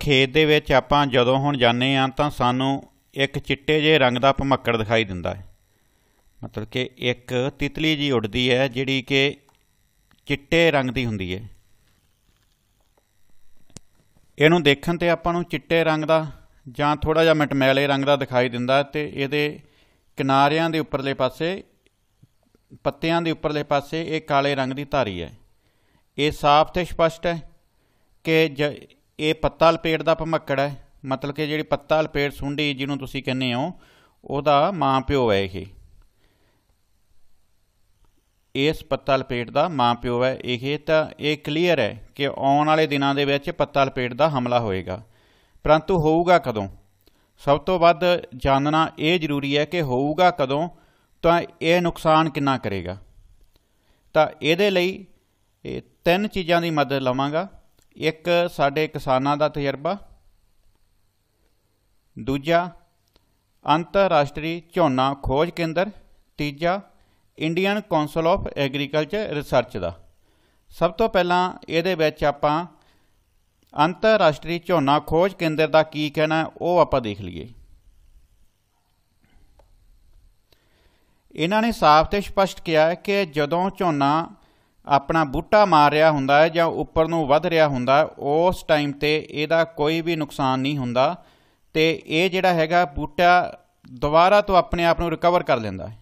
ਖੇਤ ਦੇ ਵਿੱਚ ਆਪਾਂ ਜਦੋਂ ਹੁਣ ਜਾਂਦੇ ਆ ਤਾਂ ਸਾਨੂੰ ਇੱਕ ਚਿੱਟੇ ਜਿਹੇ ਰੰਗ ਦਾ ਭਮੱਕੜ ਦਿਖਾਈ ਦਿੰਦਾ ਹੈ ਮਤਲਬ ਕਿ ਇੱਕ ਤਿਤਲੀ ਜੀ ਉੱਡਦੀ ਹੈ ਜਿਹੜੀ ਕਿ ਚਿੱਟੇ ਰੰਗ ਦੀ ਹੁੰਦੀ ਹੈ ਇਹਨੂੰ ਦੇਖਣ ਤੇ ਆਪਾਂ ਨੂੰ ਚਿੱਟੇ ਰੰਗ ਦਾ ਜਾਂ ਥੋੜਾ ਜਿਹਾ ਮਟਮੈਲੇ ਰੰਗ ਦਾ ਦਿਖਾਈ ਦਿੰਦਾ ਤੇ ਇਹਦੇ ਕਿਨਾਰਿਆਂ ਦੇ ਉੱਪਰਲੇ ਪਾਸੇ ਪੱਤਿਆਂ ਦੇ ਉੱਪਰਲੇ ਪਾਸੇ ਇਹ ਕਾਲੇ ਰੰਗ ਦੀ ਧਾਰੀ ਹੈ ਇਹ ਸਾਫ਼ ਤੇ ਸਪਸ਼ਟ ਹੈ ਕਿ ਇਹ ਪੱਤਾ ਲਪੇਟ ਦਾ ਭਮੱਕੜ ਹੈ ਮਤਲਬ ਕਿ ਜਿਹੜੀ ਪੱਤਾ ਲਪੇਟ ਸੁੰਡੀ ਜਿਹਨੂੰ ਤੁਸੀਂ ਕਹਿੰਦੇ ਹੋ ਉਹਦਾ ਮਾਂ ਪਿਓ ਹੈ ਇਹ ਇਸ ਪੱਤਾ ਲਪੇਟ ਦਾ ਮਾਂ ਪਿਓ ਹੈ ਇਹ ਤਾਂ ਇਹ ਕਲੀਅਰ ਹੈ ਕਿ ਆਉਣ ਵਾਲੇ ਦਿਨਾਂ ਦੇ ਵਿੱਚ ਪੱਤਾ ਲਪੇਟ ਦਾ ਹਮਲਾ ਹੋਏਗਾ ਪਰੰਤੂ ਹੋਊਗਾ ਕਦੋਂ ਸਭ ਤੋਂ ਵੱਧ ਜਾਣਨਾ ਇਹ ਜ਼ਰੂਰੀ ਹੈ ਕਿ ਹੋਊਗਾ ਕਦੋਂ ਤਾਂ ਇਹ ਨੁਕਸਾਨ ਕਿੰਨਾ ਕਰੇਗਾ ਤਾਂ ਇਹਦੇ ਲਈ ਇਹ ਤਿੰਨ ਚੀਜ਼ਾਂ ਦੀ ਮਦਦ ਲਵਾਂਗਾ ਇੱਕ ਸਾਡੇ ਕਿਸਾਨਾਂ ਦਾ ਤਜਰਬਾ ਦੂਜਾ ਅੰਤਰਰਾਸ਼ਟਰੀ ਝੋਨਾ ਖੋਜ ਕੇਂਦਰ ਤੀਜਾ Indian council of agriculture research ਦਾ ਸਭ ਤੋਂ ਪਹਿਲਾਂ ਇਹਦੇ ਵਿੱਚ ਆਪਾਂ ਅੰਤਰਰਾਸ਼ਟਰੀ ਝੋਨਾ ਖੋਜ ਕੇਂਦਰ ਦਾ ਕੀ ਕਹਿਣਾ ਉਹ ਆਪਾਂ ਦੇਖ ਲਈਏ ਇਹਨਾਂ ਨੇ ਸਾਫ਼ ਤੇ ਸਪਸ਼ਟ ਕਿਹਾ ਕਿ ਜਦੋਂ ਝੋਨਾ ਆਪਣਾ ਬੂਟਾ ਮਾਰ ਰਿਹਾ ਹੁੰਦਾ ਹੈ ਜਾਂ ਉੱਪਰ ਨੂੰ ਵੱਧ ਰਿਹਾ ਹੁੰਦਾ ਉਸ ਟਾਈਮ ਤੇ ਇਹਦਾ ਕੋਈ ਵੀ ਨੁਕਸਾਨ ਨਹੀਂ ਹੁੰਦਾ ਤੇ ਇਹ ਜਿਹੜਾ ਹੈਗਾ ਬੂਟਾ ਦੁਬਾਰਾ ਤੋਂ ਆਪਣੇ ਆਪ ਨੂੰ ਰਿਕਵਰ ਕਰ ਲੈਂਦਾ ਹੈ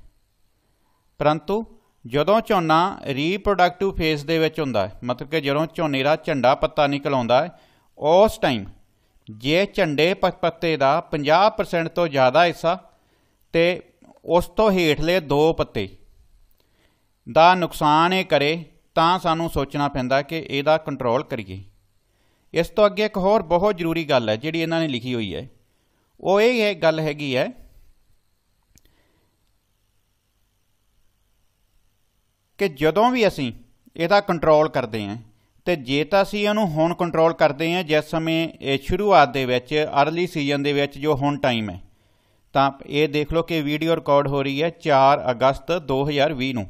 ਪਰੰਤੂ ਜਦੋਂ ਝੋਨਾ ਰੀਪਰੋਡਕਟਿਵ ਫੇਸ ਦੇ ਵਿੱਚ ਹੁੰਦਾ ਹੈ ਮਤਲਬ ਕਿ ਜਦੋਂ ਝੋਨੇ ਦਾ ਝੰਡਾ ਪੱਤਾ ਨਿਕਲ ਆਉਂਦਾ ਹੈ ਉਸ ਟਾਈਮ ਜੇ ਝੰਡੇ ਪੱਤੇ ਦਾ 50% ਤੋਂ ਜ਼ਿਆਦਾ ਹਿੱਸਾ ਤੇ ਉਸ ਤੋਂ ਹੇਠਲੇ ਦੋ ਪੱਤੇ ਦਾ ਨੁਕਸਾਨ ਇਹ ਕਰੇ ਤਾਂ ਸਾਨੂੰ ਸੋਚਣਾ ਪੈਂਦਾ ਕਿ ਇਹਦਾ ਕੰਟਰੋਲ ਕਰੀਏ ਇਸ ਤੋਂ ਅੱਗੇ ਇੱਕ ਹੋਰ ਬਹੁਤ ਜ਼ਰੂਰੀ ਗੱਲ ਹੈ ਜਿਹੜੀ ਇਹਨਾਂ ਨੇ ਲਿਖੀ ਹੋਈ ਹੈ ਉਹ ਇਹ ਹੈ ਗੱਲ ਹੈਗੀ ਹੈ ਕਿ ਜਦੋਂ ਵੀ ਅਸੀਂ ਇਹਦਾ ਕੰਟਰੋਲ ਕਰਦੇ ਹਾਂ ਤੇ ਜੇ ਤਾਂ ਅਸੀਂ ਇਹਨੂੰ ਹੁਣ ਕੰਟਰੋਲ ਕਰਦੇ ਹਾਂ ਜਿਸ ਸਮੇਂ ਇਹ ਸ਼ੁਰੂਆਤ ਦੇ ਵਿੱਚ अर्ਲੀ ਸੀਜ਼ਨ ਦੇ ਵਿੱਚ ਜੋ ਹੁਣ ਟਾਈਮ ਹੈ ਤਾਂ ਇਹ ਦੇਖ ਲਓ ਕਿ ਵੀਡੀਓ ਰਿਕਾਰਡ ਹੋ ਰਹੀ ਹੈ 4 ਅਗਸਤ 2020 ਨੂੰ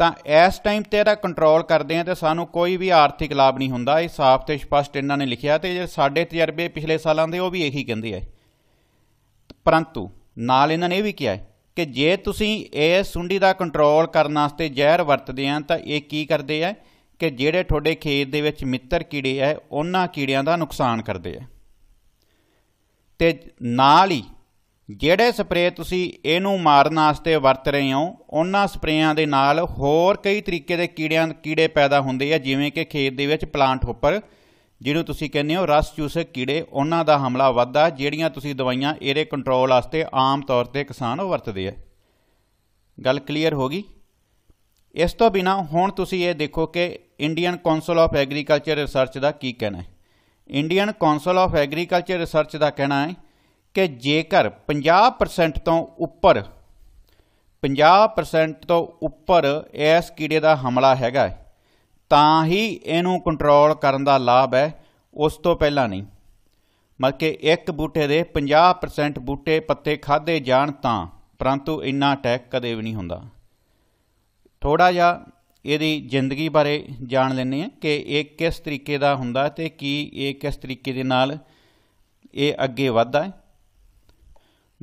ਤਾਂ ਇਸ ਟਾਈਮ ਤੇ ਇਹਦਾ ਕੰਟਰੋਲ ਕਰਦੇ ਆ ਤੇ ਸਾਨੂੰ ਕੋਈ ਵੀ ਆਰਥਿਕ ਲਾਭ ਨਹੀਂ ਹੁੰਦਾ ਇਹ ਸਾਫ਼ ਤੇ ਸਪਸ਼ਟ ਇਹਨਾਂ ਨੇ ਲਿਖਿਆ ਤੇ ਜਿਹੜੇ ਸਾਡੇ ਤਜਰਬੇ ਪਿਛਲੇ ਸਾਲਾਂ ਦੇ ਉਹ ਵੀ ਇਹੀ ਕਹਿੰਦੇ ਆ ਪਰੰਤੂ ਨਾਲ ਇਹਨਾਂ ਨੇ ਇਹ ਵੀ ਕਿਹਾ ਕਿ ਜੇ ਤੁਸੀਂ ਇਹ ਸੁੰਡੀ ਦਾ ਕੰਟਰੋਲ ਕਰਨ ਵਾਸਤੇ ਜ਼ਹਿਰ ਵਰਤਦੇ ਆ ਤਾਂ ਇਹ ਕੀ ਕਰਦੇ ਆ ਕਿ ਜਿਹੜੇ ਤੁਹਾਡੇ ਖੇਤ ਦੇ ਵਿੱਚ ਮਿੱਤਰ ਕੀੜੇ ਆ ਉਹਨਾਂ ਕੀੜਿਆਂ ਦਾ ਨੁਕਸਾਨ ਕਰਦੇ ਆ ਤੇ ਨਾਲ ਹੀ ਜਿਹੜੇ ਸਪਰੇਅ ਤੁਸੀਂ ਇਹਨੂੰ ਮਾਰਨ ਵਾਸਤੇ ਵਰਤ ਰਹੇ ਹੋ ਉਹਨਾਂ ਸਪਰੇਆਂ ਦੇ ਨਾਲ ਹੋਰ ਕਈ ਤਰੀਕੇ ਦੇ ਕੀੜਿਆਂ ਕੀੜੇ ਪੈਦਾ ਹੁੰਦੇ ਆ ਜਿਵੇਂ ਕਿ ਖੇਤ ਦੇ ਵਿੱਚ ਪਲਾਂਟ ਉੱਪਰ ਜਿਹਨੂੰ ਤੁਸੀਂ ਕਹਿੰਦੇ ਹੋ ਰਸ ਚੂਸੇ ਕੀੜੇ ਉਹਨਾਂ ਦਾ ਹਮਲਾ ਵੱਧਦਾ ਜਿਹੜੀਆਂ ਤੁਸੀਂ ਦਵਾਈਆਂ ਇਹਦੇ ਕੰਟਰੋਲ ਵਾਸਤੇ ਆਮ ਤੌਰ ਤੇ ਕਿਸਾਨ ਉਹ ਵਰਤਦੇ ਆ ਗੱਲ ਕਲੀਅਰ ਹੋ ਗਈ ਇਸ ਤੋਂ ਬਿਨਾ ਹੁਣ ਤੁਸੀਂ ਇਹ ਦੇਖੋ ਕਿ Indian council of agriculture research ਦਾ ਕੀ ਕਹਿਣਾ ਹੈ Indian council of agriculture research ਦਾ ਕਹਿਣਾ ਹੈ ਕਿ ਜੇਕਰ 50% ਤੋਂ ਉੱਪਰ 50% ਤੋਂ ਉੱਪਰ ਇਸ ਕੀੜੇ ਦਾ ਹਮਲਾ ਹੈਗਾ ਤਾਂ ਹੀ ਇਹਨੂੰ ਕੰਟਰੋਲ ਕਰਨ ਦਾ ਲਾਭ ਹੈ ਉਸ ਤੋਂ ਪਹਿਲਾਂ ਨਹੀਂ ਮਤਲਬ ਕਿ ਇੱਕ ਬੂਟੇ ਦੇ 50% ਬੂਟੇ ਪੱਤੇ ਖਾਦੇ ਜਾਣ ਤਾਂ ਪਰੰਤੂ ਇੰਨਾ ਅਟੈਕ ਕਦੇ ਵੀ ਨਹੀਂ ਹੁੰਦਾ ਥੋੜਾ ਜਿਹਾ ਇਹਦੀ ਜ਼ਿੰਦਗੀ ਬਾਰੇ ਜਾਣ ਲੈਣੇ ਆ ਕਿ ਇਹ ਕਿਸ ਤਰੀਕੇ ਦਾ ਹੁੰਦਾ ਤੇ ਕੀ ਇਹ ਕਿਸ ਤਰੀਕੇ ਦੇ ਨਾਲ ਇਹ ਅੱਗੇ ਵਧਦਾ ਹੈ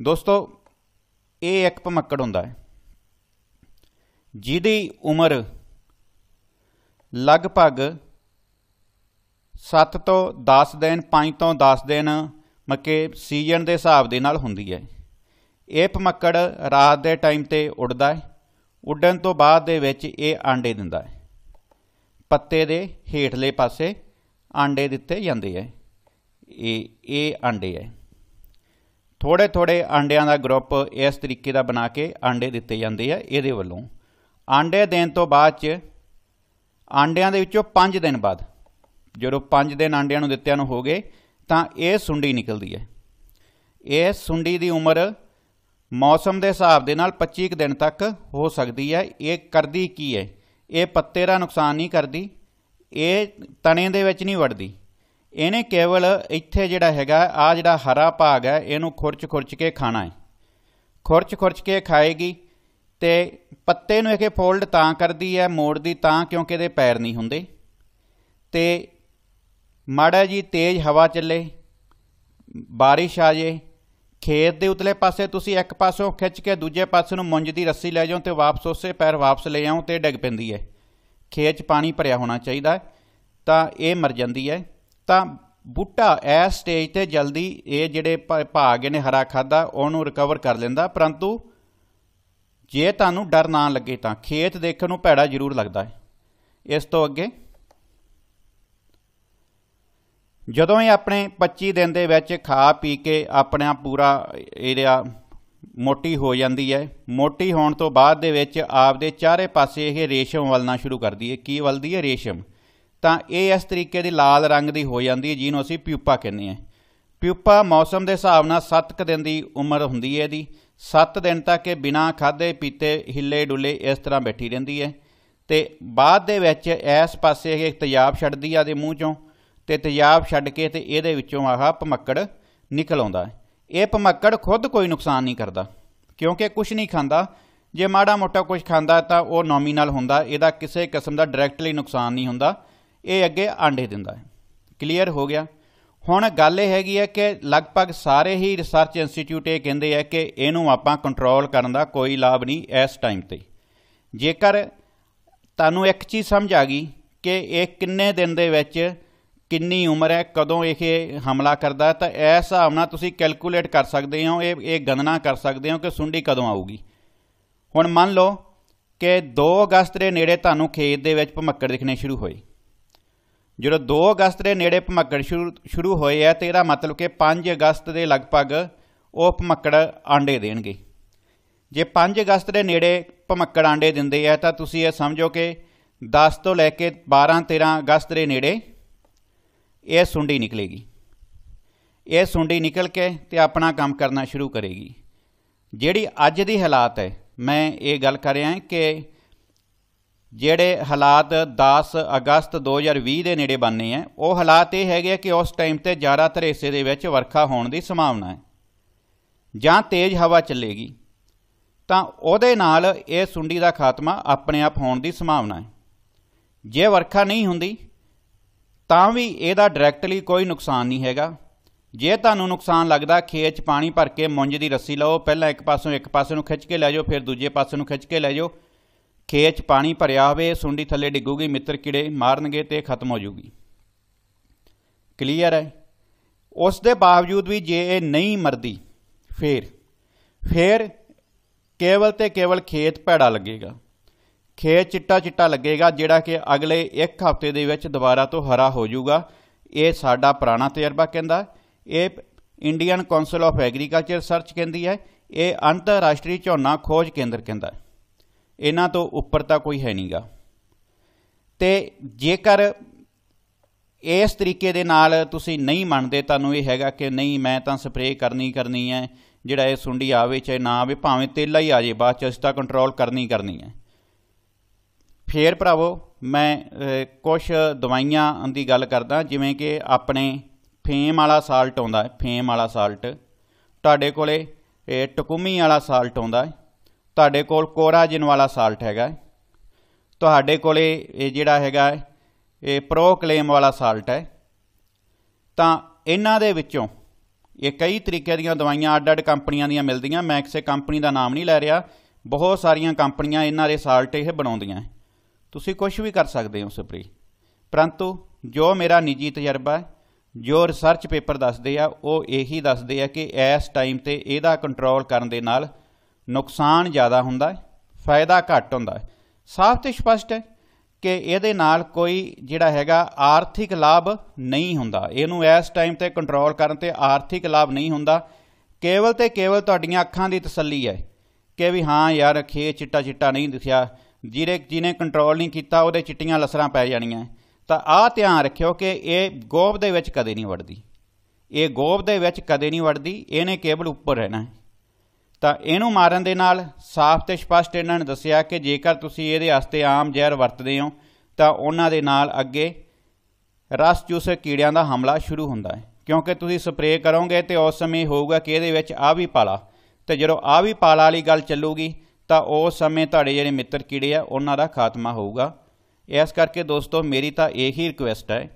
ਦੋਸਤੋ ਇਹ ਇੱਕ ਭਮੱਕੜ ਹੁੰਦਾ ਹੈ ਜਿਹਦੀ ਉਮਰ ਲਗਭਗ 7 ਤੋਂ 10 ਦਿਨ 5 ਤੋਂ 10 ਦਿਨ ਮੱਕੇ ਸੀਜ਼ਨ ਦੇ ਹਿਸਾਬ ਦੇ ਨਾਲ ਹੁੰਦੀ ਹੈ ਇਹ ਭਮੱਕੜ ਰਾਤ ਦੇ ਟਾਈਮ ਤੇ ਉੱਡਦਾ ਹੈ ਉੱਡਣ ਤੋਂ ਬਾਅਦ ਦੇ ਵਿੱਚ ਇਹ ਆਂਡੇ ਦਿੰਦਾ ਹੈ ਪੱਤੇ ਦੇ ਹੇਠਲੇ ਪਾਸੇ ਆਂਡੇ ਦਿੱਤੇ ਜਾਂਦੇ ਹੈ ਇਹ ਇਹ ਆਂਡੇ ਹੈ ਥੋੜੇ ਥੋੜੇ ਆਂਡਿਆਂ ਦਾ ਗਰੁੱਪ ਇਸ ਤਰੀਕੇ ਦਾ ਬਣਾ ਕੇ ਆਂਡੇ ਦਿੱਤੇ ਜਾਂਦੇ ਆ ਇਹਦੇ ਵੱਲੋਂ ਆਂਡੇ ਦੇਣ ਤੋਂ ਬਾਅਦ ਚ ਆਂਡਿਆਂ ਦੇ ਵਿੱਚੋਂ 5 ਦਿਨ ਬਾਅਦ ਜਦੋਂ 5 ਦਿਨ ਆਂਡਿਆਂ ਨੂੰ ਦਿੱਤਿਆਂ ਨੂੰ ਹੋ ਗਏ ਤਾਂ ਇਹ ਸੁੰਡੀ ਨਿਕਲਦੀ ਹੈ ਇਹ ਸੁੰਡੀ ਦੀ ਉਮਰ ਮੌਸਮ ਦੇ ਹਿਸਾਬ ਦੇ ਨਾਲ 25 ਦਿਨ ਤੱਕ ਹੋ ਸਕਦੀ ਹੈ ਇਹ ਕਰਦੀ ਕੀ ਹੈ ਇਹ ਪੱਤੇ ਦਾ ਨੁਕਸਾਨ ਨਹੀਂ ਕਰਦੀ ਇਹ ਤਣੇ ਦੇ ਵਿੱਚ ਨਹੀਂ ਵੜਦੀ ਇਹਨੇ ਕੇਵਲ ਇੱਥੇ ਜਿਹੜਾ ਹੈਗਾ ਆ ਜਿਹੜਾ ਹਰਾ ਭਾਗ ਹੈ ਇਹਨੂੰ ਖੁਰਚ-ਖੁਰਚ ਕੇ ਖਾਣਾ ਹੈ ਖੁਰਚ-ਖੁਰਚ ਕੇ ਖਾਏਗੀ ਤੇ ਪੱਤੇ ਨੂੰ ਇਹ ਫੋਲਡ ਤਾਂ ਕਰਦੀ ਹੈ ਮੋੜਦੀ ਤਾਂ ਕਿਉਂਕਿ ਇਹਦੇ ਪੈਰ ਨਹੀਂ ਹੁੰਦੇ ਤੇ ਮਾੜਾ ਜੀ ਤੇਜ਼ ਹਵਾ ਚੱਲੇ ਬਾਰਿਸ਼ ਆ ਜੇ ਖੇਤ ਦੇ ਉਤਲੇ ਪਾਸੇ ਤੁਸੀਂ ਇੱਕ ਪਾਸੋਂ ਖਿੱਚ ਕੇ ਦੂਜੇ ਪਾਸੇ ਨੂੰ ਮੁੰਜ ਦੀ ਰੱਸੀ ਲੈ ਜਾਓ ਤੇ ਵਾਪਸ ਉਸੇ ਪੈਰ ਵਾਪਸ ਲੈ ਆਓ ਤੇ ਡਿੱਗ ਪੈਂਦੀ ਹੈ ਖੇਤ 'ਚ ਪਾਣੀ ਭਰਿਆ ਹੋਣਾ ਚਾਹੀਦਾ ਤਾਂ ਇਹ ਮਰ ਜਾਂਦੀ ਹੈ ਤਾਂ ਬੂਟਾ ਐ ਸਟੇਜ ਤੇ ਜਲਦੀ ਇਹ ਜਿਹੜੇ ਭਾਗ ਨੇ ਹਰਾ ਖਾਦਾ ਉਹਨੂੰ ਰਿਕਵਰ ਕਰ ਲੈਂਦਾ ਪਰੰਤੂ ਜੇ ਤੁਹਾਨੂੰ ਡਰ ਨਾ ਲੱਗੇ ਤਾਂ ਖੇਤ ਦੇਖਣ ਨੂੰ ਭੈੜਾ ਜ਼ਰੂਰ ਲੱਗਦਾ ਹੈ ਇਸ ਤੋਂ ਅੱਗੇ ਜਦੋਂ ਇਹ ਆਪਣੇ 25 ਦਿਨ ਦੇ ਵਿੱਚ ਖਾ ਪੀ ਕੇ ਆਪਣਾ ਪੂਰਾ ਏਰੀਆ ਮੋਟੀ ਹੋ ਜਾਂਦੀ ਹੈ ਮੋਟੀ ਹੋਣ ਤੋਂ ਬਾਅਦ ਦੇ ਵਿੱਚ ਆਪਦੇ ਚਾਰੇ ਪਾਸੇ ਇਹ ਰੇਸ਼ਮ ਵਲਣਾ ਸ਼ੁਰੂ ਕਰਦੀ ਹੈ ਕੀ ਵਲਦੀ ਹੈ ਰੇਸ਼ਮ ਤਾਂ ਇਹ ਇਸ ਤਰੀਕੇ ਦੀ ਲਾਲ ਰੰਗ ਦੀ ਹੋ ਜਾਂਦੀ ਹੈ ਜਿਹਨੂੰ ਅਸੀਂ ਪਿਊਪਾ ਕਹਿੰਦੇ ਆ ਪਿਊਪਾ ਮੌਸਮ ਦੇ ਹਿਸਾਬ ਨਾਲ 7 ਕ ਦਿਨ ਦੀ ਉਮਰ ਹੁੰਦੀ ਹੈ ਦੀ 7 ਦਿਨ ਤੱਕ ਇਹ ਬਿਨਾ ਖਾਦੇ ਪੀਤੇ ਹਿੱਲੇ ਡੁੱਲੇ ਇਸ ਤਰ੍ਹਾਂ ਬੈਠੀ ਰਹਿੰਦੀ ਹੈ ਤੇ ਬਾਅਦ ਦੇ ਵਿੱਚ ਇਸ ਪਾਸੇ ਇੱਕ ਤੇਜ਼ਾਬ ਛੱਡਦੀ ਆ ਦੇ ਮੂੰਹ ਚੋਂ ਤੇ ਤੇਜ਼ਾਬ ਛੱਡ ਕੇ ਤੇ ਇਹਦੇ ਵਿੱਚੋਂ ਆਹ ਪਮੱਕੜ ਨਿਕਲ ਆਉਂਦਾ ਇਹ ਪਮੱਕੜ ਖੁਦ ਕੋਈ ਨੁਕਸਾਨ ਨਹੀਂ ਕਰਦਾ ਕਿਉਂਕਿ ਕੁਝ ਨਹੀਂ ਖਾਂਦਾ ਜੇ ਮਾੜਾ ਮੋਟਾ ਕੁਝ ਖਾਂਦਾ ਤਾਂ ਉਹ ਨੋਮੀਨਲ ਹੁੰਦਾ ਇਹਦਾ ਕਿਸੇ ਕਿਸਮ ਦਾ ਡਾਇਰੈਕਟਲੀ ਨੁਕਸਾਨ ਨਹੀਂ ਹੁੰਦਾ ਇਹ ਅੱਗੇ ਆਂਡੇ ਦਿੰਦਾ ਹੈ ਕਲੀਅਰ ਹੋ ਗਿਆ ਹੁਣ ਗੱਲ ਇਹ ਹੈਗੀ ਹੈ ਕਿ ਲਗਭਗ ਸਾਰੇ ਹੀ ਰਿਸਰਚ ਇੰਸਟੀਚਿਊਟ ਇਹ ਕਹਿੰਦੇ ਆ ਕਿ ਇਹਨੂੰ ਆਪਾਂ ਕੰਟਰੋਲ ਕਰਨ ਦਾ ਕੋਈ ਲਾਭ ਨਹੀਂ ਇਸ ਟਾਈਮ ਤੇ ਜੇਕਰ ਤੁਹਾਨੂੰ ਇੱਕ ਚੀਜ਼ ਸਮਝ ਆ ਗਈ ਕਿ ਇਹ ਕਿੰਨੇ ਦਿਨ ਦੇ ਵਿੱਚ ਕਿੰਨੀ ਉਮਰ ਹੈ ਕਦੋਂ ਇਹ ਹਮਲਾ ਕਰਦਾ ਤਾਂ ਐਸ ਹਿਸਾਬ ਨਾਲ ਤੁਸੀਂ ਕੈਲਕੂਲੇਟ ਕਰ ਸਕਦੇ ਹੋ ਇਹ ਇਹ ਗਣਨਾ ਕਰ ਸਕਦੇ ਹੋ ਕਿ ਸੁੰਡੀ ਕਦੋਂ ਆਊਗੀ ਹੁਣ ਮੰਨ ਲਓ ਕਿ 2 ਅਗਸਤ ਦੇ ਨੇੜੇ ਤੁਹਾਨੂੰ ਖੇਤ ਦੇ ਵਿੱਚ ਭਮੱਕੜ ਦਿਖਣੇ ਸ਼ੁਰੂ ਹੋਏ ਜਦੋਂ 2 ਅਗਸਤ ਦੇ ਨੇੜੇ ਭਮੱਕੜ ਸ਼ੁਰੂ ਹੋਏ ਆ ਤੇ ਇਹਦਾ ਮਤਲਬ ਕਿ 5 ਅਗਸਤ ਦੇ ਲਗਭਗ ਉਹ ਭਮੱਕੜ ਆਂਡੇ ਦੇਣਗੇ ਜੇ 5 ਅਗਸਤ ਦੇ ਨੇੜੇ ਭਮੱਕੜ ਆਂਡੇ ਦਿੰਦੇ ਆ ਤਾਂ ਤੁਸੀਂ ਇਹ ਸਮਝੋ ਕਿ 10 ਤੋਂ ਲੈ ਕੇ 12 13 ਅਗਸਤ ਦੇ ਨੇੜੇ ਇਹ ਸੁੰਡੀ ਨਿਕਲੇਗੀ ਇਹ ਸੁੰਡੀ ਨਿਕਲ ਕੇ ਤੇ ਆਪਣਾ ਕੰਮ ਕਰਨਾ ਸ਼ੁਰੂ ਕਰੇਗੀ ਜਿਹੜੀ ਅੱਜ ਦੀ ਹਾਲਾਤ ਹੈ ਮੈਂ ਇਹ ਗੱਲ ਕਰ ਰਿਹਾ ਹਾਂ ਕਿ ਜਿਹੜੇ ਹਾਲਾਤ 10 ਅਗਸਤ 2020 ਦੇ ਨੇੜੇ ਬੰਨੇ ਆ ਉਹ ਹਾਲਾਤ ਇਹ ਹੈਗੇ ਕਿ ਉਸ ਟਾਈਮ ਤੇ ਜ਼ਿਆਦਾਤਰ ਹਿੱਸੇ ਦੇ ਵਿੱਚ ਵਰਖਾ ਹੋਣ ਦੀ ਸੰਭਾਵਨਾ ਹੈ ਜਾਂ ਤੇਜ਼ ਹਵਾ ਚੱਲੇਗੀ ਤਾਂ ਉਹਦੇ ਨਾਲ ਇਹ ਸੁੰਡੀ ਦਾ ਖਾਤਮਾ ਆਪਣੇ ਆਪ ਹੋਣ ਦੀ ਸੰਭਾਵਨਾ ਹੈ ਜੇ ਵਰਖਾ ਨਹੀਂ ਹੁੰਦੀ ਤਾਂ ਵੀ ਇਹਦਾ ਡਾਇਰੈਕਟਲੀ ਕੋਈ ਨੁਕਸਾਨ ਨਹੀਂ ਹੈਗਾ ਜੇ ਤੁਹਾਨੂੰ ਨੁਕਸਾਨ ਲੱਗਦਾ ਖੇਤ 'ਚ ਪਾਣੀ ਭਰ ਕੇ ਮੁੰਜ ਦੀ ਰੱਸੀ ਲਾਓ ਪਹਿਲਾਂ ਇੱਕ ਪਾਸੋਂ ਇੱਕ ਪਾਸੇ ਨੂੰ ਖਿੱਚ ਕੇ ਲੈ ਜਾਓ ਫਿਰ ਦੂਜੇ ਪਾਸੇ ਨੂੰ ਖਿੱਚ ਕੇ ਲੈ ਜਾਓ ਖੇਤ 'ਚ ਪਾਣੀ ਭਰਿਆ ਹੋਵੇ ਸੁੰਡੀ ਥੱਲੇ ਡਿੱਗੂਗੀ ਮਿੱਤਰ ਕੀੜੇ ਮਾਰਨਗੇ ਤੇ ਖਤਮ ਹੋ ਜੂਗੀ ਕਲੀਅਰ ਹੈ ਉਸ ਦੇ ਬਾਵਜੂਦ ਵੀ ਜੇ ਇਹ ਨਹੀਂ ਮਰਦੀ ਫੇਰ ਫੇਰ ਕੇਵਲ ਤੇ ਕੇਵਲ ਖੇਤ ਪੈੜਾ ਲੱਗੇਗਾ ਖੇਤ ਚਿੱਟਾ ਚਿੱਟਾ ਲੱਗੇਗਾ ਜਿਹੜਾ ਕਿ ਅਗਲੇ 1 ਹਫ਼ਤੇ ਦੇ ਵਿੱਚ ਦੁਬਾਰਾ ਤੋਂ ਹਰਾ ਹੋ ਜਾਊਗਾ ਇਹ ਸਾਡਾ ਪੁਰਾਣਾ ਤਜਰਬਾ ਕਹਿੰਦਾ ਇਹ Indian council of agriculture search ਕਹਿੰਦੀ ਹੈ ਇਹ ਅੰਤਰਰਾਸ਼ਟਰੀ ਝੋਨਾ ਖੋਜ ਕੇਂਦਰ ਕਹਿੰਦਾ ਹੈ ਇਹਨਾਂ ਤੋਂ ਉੱਪਰ ਤਾਂ ਕੋਈ ਹੈ ਨਹੀਂਗਾ ਤੇ ਜੇਕਰ ਇਸ ਤਰੀਕੇ ਦੇ ਨਾਲ ਤੁਸੀਂ ਨਹੀਂ ਮੰਨਦੇ ਤੁਹਾਨੂੰ ਇਹ ਹੈਗਾ ਕਿ ਨਹੀਂ ਮੈਂ ਤਾਂ ਸਪਰੇਅ ਕਰਨੀ ਕਰਨੀ ਹੈ ਜਿਹੜਾ ਇਹ ਸੁੰਡੀ ਆਵੇ ਚਾਹੇ ਨਾ ਆਵੇ ਭਾਵੇਂ ਤੇਲਾ ਹੀ ਆ ਜੇ ਬਾਅਦ ਚ ਇਸ ਦਾ ਕੰਟਰੋਲ ਕਰਨੀ ਕਰਨੀ ਹੈ ਫੇਰ ਭਰਾਵੋ ਮੈਂ ਕੁਝ ਦਵਾਈਆਂ ਦੀ ਗੱਲ ਕਰਦਾ ਜਿਵੇਂ ਕਿ ਆਪਣੇ ਫੇਮ ਵਾਲਾ ਸਾਲਟ ਆਉਂਦਾ ਹੈ ਫੇਮ ਵਾਲਾ ਸਾਲਟ ਤੁਹਾਡੇ ਕੋਲੇ ਟਕੂਮੀ ਵਾਲਾ ਸਾਲਟ ਆਉਂਦਾ ਹੈ ਤੁਹਾਡੇ ਕੋਲ ਕੋਰਾਜਿਨ ਵਾਲਾ ਸਾਲਟ ਹੈਗਾ ਤੁਹਾਡੇ ਕੋਲੇ ਇਹ ਜਿਹੜਾ ਹੈਗਾ ਇਹ ਪ੍ਰੋ ਕਲੇਮ ਵਾਲਾ ਸਾਲਟ ਹੈ ਤਾਂ ਇਹਨਾਂ ਦੇ ਵਿੱਚੋਂ ਇਹ ਕਈ ਤਰੀਕੇ ਦੀਆਂ ਦਵਾਈਆਂ ਅੱਡ-ਅੱਡ ਕੰਪਨੀਆਂ ਦੀਆਂ ਮਿਲਦੀਆਂ ਮੈਂ ਕਿਸੇ ਕੰਪਨੀ ਦਾ ਨਾਮ ਨਹੀਂ ਲੈ ਰਿਹਾ ਬਹੁਤ ਸਾਰੀਆਂ ਕੰਪਨੀਆਂ ਇਹਨਾਂ ਦੇ ਸਾਲਟ ਇਹ ਬਣਾਉਂਦੀਆਂ ਤੁਸੀਂ ਕੁਝ ਵੀ ਕਰ ਸਕਦੇ ਹੋ ਸਪਰੇ ਪਰੰਤੂ ਜੋ ਮੇਰਾ ਨਿੱਜੀ ਤਜਰਬਾ ਹੈ ਜੋ ਰਿਸਰਚ ਪੇਪਰ ਦੱਸਦੇ ਆ ਉਹ ਇਹੀ ਦੱਸਦੇ ਆ ਕਿ ਇਸ ਟਾਈਮ ਤੇ ਇਹਦਾ ਕੰਟਰੋਲ ਕਰਨ ਦੇ ਨਾਲ ਨੁਕਸਾਨ ਜ਼ਿਆਦਾ ਹੁੰਦਾ ਹੈ ਫਾਇਦਾ ਘੱਟ ਹੁੰਦਾ ਹੈ ਸਾਫ਼ ਤੇ ਸਪਸ਼ਟ ਹੈ ਕਿ ਇਹਦੇ ਨਾਲ ਕੋਈ ਜਿਹੜਾ ਹੈਗਾ ਆਰਥਿਕ ਲਾਭ ਨਹੀਂ ਹੁੰਦਾ ਇਹਨੂੰ ਇਸ ਟਾਈਮ ਤੇ ਕੰਟਰੋਲ ਕਰਨ ਤੇ ਆਰਥਿਕ ਲਾਭ ਨਹੀਂ ਹੁੰਦਾ ਕੇਵਲ ਤੇ ਕੇਵਲ ਤੁਹਾਡੀਆਂ ਅੱਖਾਂ ਦੀ ਤਸੱਲੀ ਹੈ ਕਿ ਵੀ ਹਾਂ ਯਾਰ ਖੇ ਚਿੱਟਾ ਚਿੱਟਾ ਨਹੀਂ ਦਿਖਿਆ ਜਿਹੜੇ ਜਿਨੇ ਕੰਟਰੋਲ ਨਹੀਂ ਕੀਤਾ ਉਹਦੇ ਚਿੱਟੀਆਂ ਲਸਰਾਂ ਪੈ ਜਾਣੀਆਂ ਤਾਂ ਆਹ ਧਿਆਨ ਰੱਖਿਓ ਕਿ ਇਹ ਗੋਬ ਦੇ ਵਿੱਚ ਕਦੇ ਨਹੀਂ ਵੜਦੀ ਇਹ ਗੋਬ ਦੇ ਵਿੱਚ ਕਦੇ ਨਹੀਂ ਵੜਦੀ ਇਹਨੇ ਕੇਵਲ ਉੱਪਰ ਰਹਿਣਾ ਤਾਂ ਇਹਨੂੰ ਮਾਰਨ ਦੇ ਨਾਲ ਸਾਫ਼ ਤੇ ਸਪਸ਼ਟ ਇਹਨਾਂ ਨੇ ਦੱਸਿਆ ਕਿ ਜੇਕਰ ਤੁਸੀਂ ਇਹਦੇ ਆਸਤੇ ਆਮ ਜ਼ਹਿਰ ਵਰਤਦੇ ਹੋ ਤਾਂ ਉਹਨਾਂ ਦੇ ਨਾਲ ਅੱਗੇ ਰਸ ਚੂਸੇ ਕੀੜਿਆਂ ਦਾ ਹਮਲਾ ਸ਼ੁਰੂ ਹੁੰਦਾ ਹੈ ਕਿਉਂਕਿ ਤੁਸੀਂ ਸਪਰੇਅ ਕਰੋਗੇ ਤੇ ਉਸ ਸਮੇਂ ਹੋਊਗਾ ਕਿ ਇਹਦੇ ਵਿੱਚ ਆ ਵੀ ਪਾਲਾ ਤੇ ਜਦੋਂ ਆ ਵੀ ਪਾਲਾ ਵਾਲੀ ਗੱਲ ਚੱਲੂਗੀ ਤਾਂ ਉਸ ਸਮੇਂ ਤੁਹਾਡੇ ਜਿਹੜੇ ਮਿੱਤਰ ਕੀੜੇ ਆ ਉਹਨਾਂ ਦਾ ਖਾਤਮਾ ਹੋਊਗਾ ਇਸ ਕਰਕੇ ਦੋਸਤੋ ਮੇਰੀ ਤਾਂ ਇਹੀ ਰਿਕੁਐਸਟ ਹੈ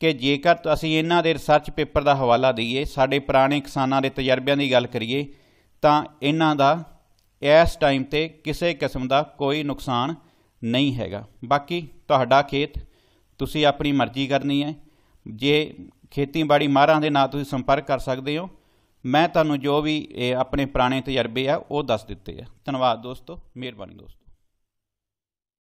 ਕਿ ਜੇਕਰ ਅਸੀਂ ਇਹਨਾਂ ਦੇ ਰਿਸਰਚ ਪੇਪਰ ਦਾ ਹਵਾਲਾ ਦਈਏ ਸਾਡੇ ਪੁਰਾਣੇ ਕਿਸਾਨਾਂ ਦੇ ਤਜਰਬਿਆਂ ਦੀ ਗੱਲ ਕਰੀਏ ਤਾਂ ਇਹਨਾਂ ਦਾ ਇਸ ਟਾਈਮ ਤੇ ਕਿਸੇ ਕਿਸਮ ਦਾ ਕੋਈ ਨੁਕਸਾਨ ਨਹੀਂ ਹੈਗਾ ਬਾਕੀ ਤੁਹਾਡਾ ਖੇਤ ਤੁਸੀਂ ਆਪਣੀ ਮਰਜ਼ੀ ਕਰਨੀ ਹੈ ਜੇ ਖੇਤੀਬਾੜੀ ਮਾਹਰਾਂ ਦੇ ਨਾਲ ਤੁਸੀਂ ਸੰਪਰਕ ਕਰ ਸਕਦੇ ਹੋ ਮੈਂ ਤੁਹਾਨੂੰ ਜੋ ਵੀ ਆਪਣੇ ਪੁਰਾਣੇ ਤਜਰਬੇ ਆ ਉਹ ਦੱਸ ਦਿੱਤੇ ਆ ਧੰਨਵਾਦ ਦੋਸਤੋ ਮਿਹਰਬਾਨੀ ਦੋਸਤੋ